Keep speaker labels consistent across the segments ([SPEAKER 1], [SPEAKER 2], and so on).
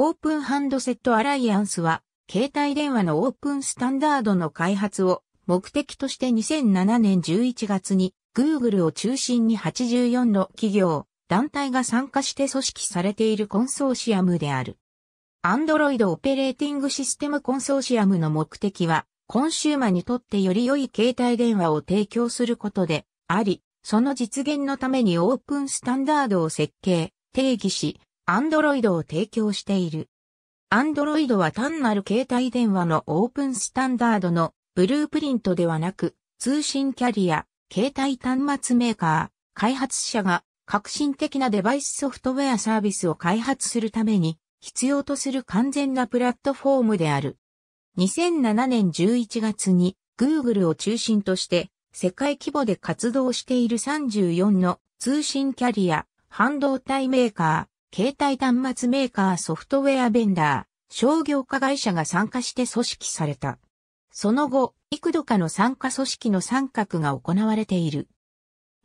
[SPEAKER 1] オープンハンドセットアライアンスは、携帯電話のオープンスタンダードの開発を目的として2007年11月に Google を中心に84の企業、団体が参加して組織されているコンソーシアムである。Android オペレーティングシステムコンソーシアムの目的は、コンシューマにとってより良い携帯電話を提供することであり、その実現のためにオープンスタンダードを設計、定義し、アンドロイドを提供している。アンドロイドは単なる携帯電話のオープンスタンダードのブループリントではなく、通信キャリア、携帯端末メーカー、開発者が革新的なデバイスソフトウェアサービスを開発するために必要とする完全なプラットフォームである。2007年11月に Google を中心として世界規模で活動している34の通信キャリア、半導体メーカー、携帯端末メーカーソフトウェアベンダー、商業化会社が参加して組織された。その後、幾度かの参加組織の参画が行われている。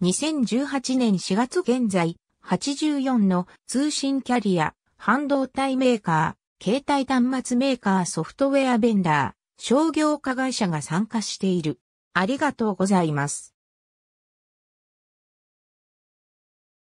[SPEAKER 1] 2018年4月現在、84の通信キャリア、半導体メーカー、携帯端末メーカーソフトウェアベンダー、商業化会社が参加している。ありがとうございます。